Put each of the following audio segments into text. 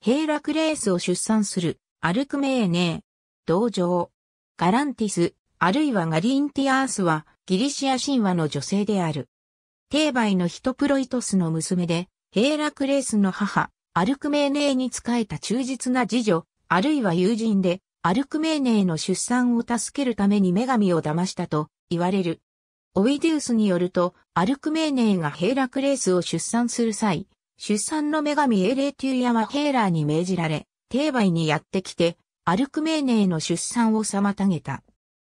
ヘイラクレースを出産する、アルクメーネー、同情。ガランティス、あるいはガリンティアースは、ギリシア神話の女性である。定媒のヒトプロイトスの娘で、ヘイラクレースの母、アルクメーネーに仕えた忠実な次女、あるいは友人で、アルクメーネーの出産を助けるために女神を騙したと言われる。オイデウスによると、アルクメーネーがヘイラクレースを出産する際、出産の女神エレーテューヤマヘーラーに命じられ、定ーにやってきて、アルクメーネーの出産を妨げた。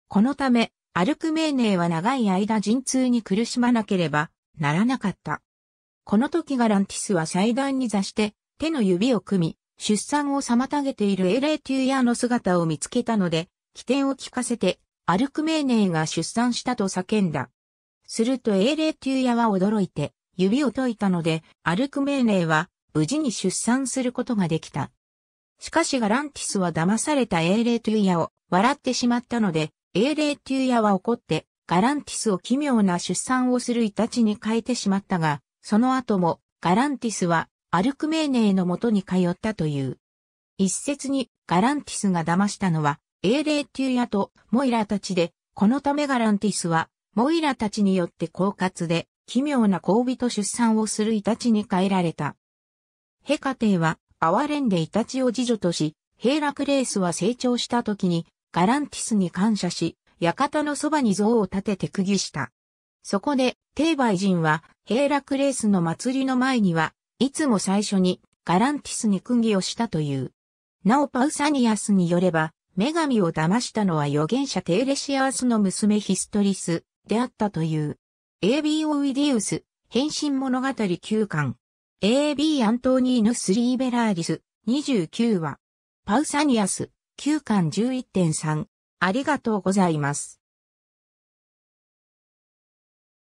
このため、アルクメーネーは長い間陣痛に苦しまなければならなかった。この時ガランティスは祭壇に座して、手の指を組み、出産を妨げているエレーテューヤの姿を見つけたので、起点を聞かせて、アルクメーネーが出産したと叫んだ。するとエレーテューヤは驚いて、指を解いたので、アルクメーネーは無事に出産することができた。しかしガランティスは騙された英霊トゥイヤを笑ってしまったので、英霊トゥイヤは怒って、ガランティスを奇妙な出産をするイタチに変えてしまったが、その後もガランティスはアルクメーネーのとに通ったという。一説にガランティスが騙したのは、英霊トゥーヤとモイラたちで、このためガランティスは、モイラたちによって狡猾で、奇妙な交尾と出産をするイタチに変えられた。ヘカテイは、哀れんでイタチを次女とし、ヘイラクレースは成長した時に、ガランティスに感謝し、館のそばに像を立てて釘した。そこで、テイバイ人は、ヘイラクレースの祭りの前には、いつも最初に、ガランティスに釘をしたという。なおパウサニアスによれば、女神を騙したのは預言者テーレシアースの娘ヒストリスであったという。AB o ウィディウス、変身物語9巻。AB アントニーヌスリーベラーリス、29話。パウサニアス、9巻11.3。ありがとうございます。